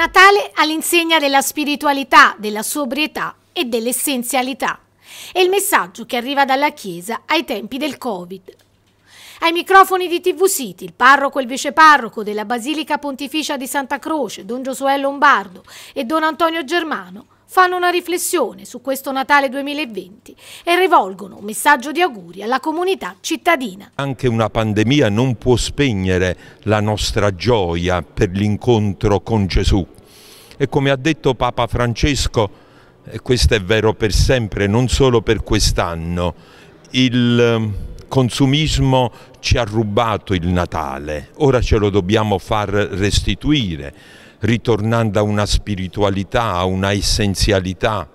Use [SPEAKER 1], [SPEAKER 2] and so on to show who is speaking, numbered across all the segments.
[SPEAKER 1] Natale all'insegna della spiritualità, della sobrietà e dell'essenzialità. È il messaggio che arriva dalla Chiesa ai tempi del Covid. Ai microfoni di TV City, il parroco e il viceparroco della Basilica Pontificia di Santa Croce, Don Giosuè Lombardo e Don Antonio Germano, fanno una riflessione su questo Natale 2020 e rivolgono un messaggio di auguri alla comunità cittadina.
[SPEAKER 2] Anche una pandemia non può spegnere la nostra gioia per l'incontro con Gesù. E come ha detto Papa Francesco, e questo è vero per sempre, non solo per quest'anno, il ehm, consumismo ci ha rubato il Natale, ora ce lo dobbiamo far restituire ritornando a una spiritualità, a una essenzialità,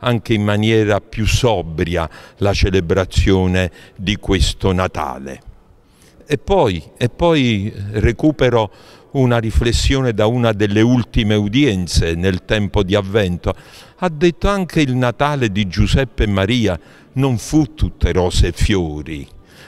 [SPEAKER 2] anche in maniera più sobria la celebrazione di questo Natale. E poi, e poi recupero una riflessione da una delle ultime udienze nel tempo di avvento. Ha detto anche il Natale di Giuseppe e Maria non fu tutte rose e fiori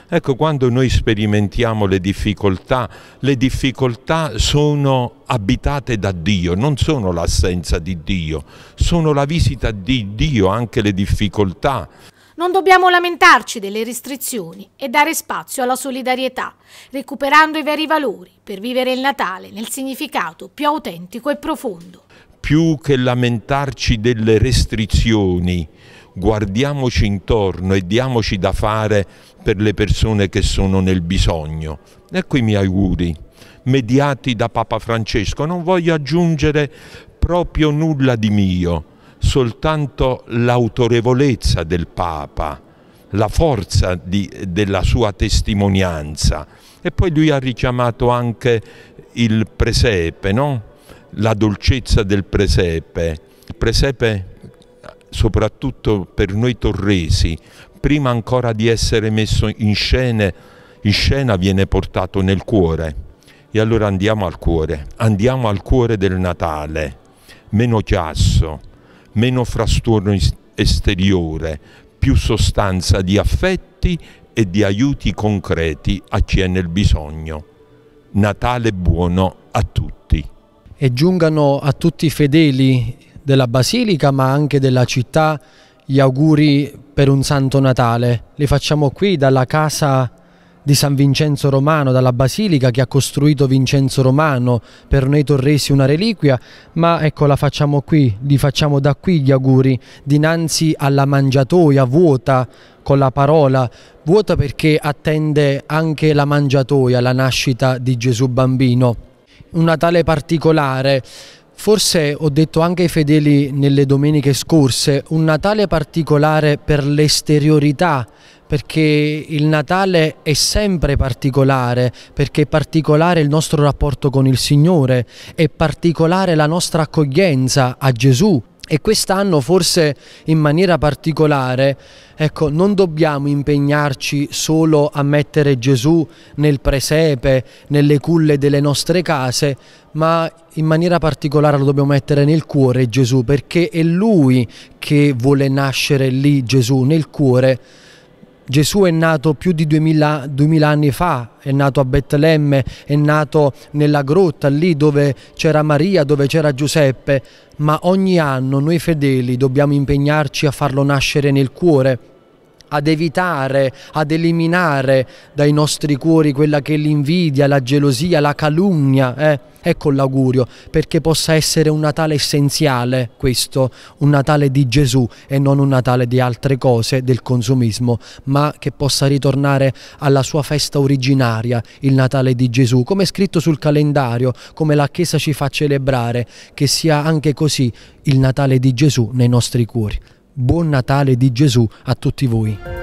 [SPEAKER 2] Ecco, quando noi sperimentiamo le difficoltà, le difficoltà sono abitate da Dio, non sono l'assenza di Dio, sono la visita di Dio, anche le difficoltà.
[SPEAKER 1] Non dobbiamo lamentarci delle restrizioni e dare spazio alla solidarietà, recuperando i veri valori per vivere il Natale nel significato più autentico e profondo.
[SPEAKER 2] Più che lamentarci delle restrizioni, guardiamoci intorno e diamoci da fare per le persone che sono nel bisogno. Ecco i miei auguri, mediati da Papa Francesco. Non voglio aggiungere proprio nulla di mio, soltanto l'autorevolezza del Papa, la forza di, della sua testimonianza. E poi lui ha richiamato anche il presepe, no? la dolcezza del presepe. Il presepe soprattutto per noi torresi, prima ancora di essere messo in scena, in scena viene portato nel cuore. E allora andiamo al cuore, andiamo al cuore del Natale, meno chiasso, meno frastuono esteriore, più sostanza di affetti e di aiuti concreti a chi è nel bisogno. Natale buono a tutti.
[SPEAKER 3] E giungano a tutti i fedeli della Basilica ma anche della città gli auguri per un Santo Natale. Li facciamo qui dalla casa di San Vincenzo Romano, dalla basilica che ha costruito Vincenzo Romano, per noi torresi una reliquia, ma ecco la facciamo qui, li facciamo da qui gli auguri, dinanzi alla mangiatoia vuota con la parola, vuota perché attende anche la mangiatoia, la nascita di Gesù bambino. Un Natale particolare, Forse ho detto anche ai fedeli nelle domeniche scorse, un Natale particolare per l'esteriorità, perché il Natale è sempre particolare, perché è particolare il nostro rapporto con il Signore, è particolare la nostra accoglienza a Gesù, e quest'anno forse in maniera particolare ecco, non dobbiamo impegnarci solo a mettere Gesù nel presepe, nelle culle delle nostre case, ma in maniera particolare lo dobbiamo mettere nel cuore Gesù, perché è Lui che vuole nascere lì Gesù, nel cuore Gesù è nato più di 2000, 2000 anni fa, è nato a Betlemme, è nato nella grotta lì dove c'era Maria, dove c'era Giuseppe, ma ogni anno noi fedeli dobbiamo impegnarci a farlo nascere nel cuore ad evitare, ad eliminare dai nostri cuori quella che è l'invidia, la gelosia, la calunnia. Eh? Ecco l'augurio, perché possa essere un Natale essenziale questo, un Natale di Gesù e non un Natale di altre cose, del consumismo, ma che possa ritornare alla sua festa originaria, il Natale di Gesù, come è scritto sul calendario, come la Chiesa ci fa celebrare, che sia anche così il Natale di Gesù nei nostri cuori buon Natale di Gesù a tutti voi.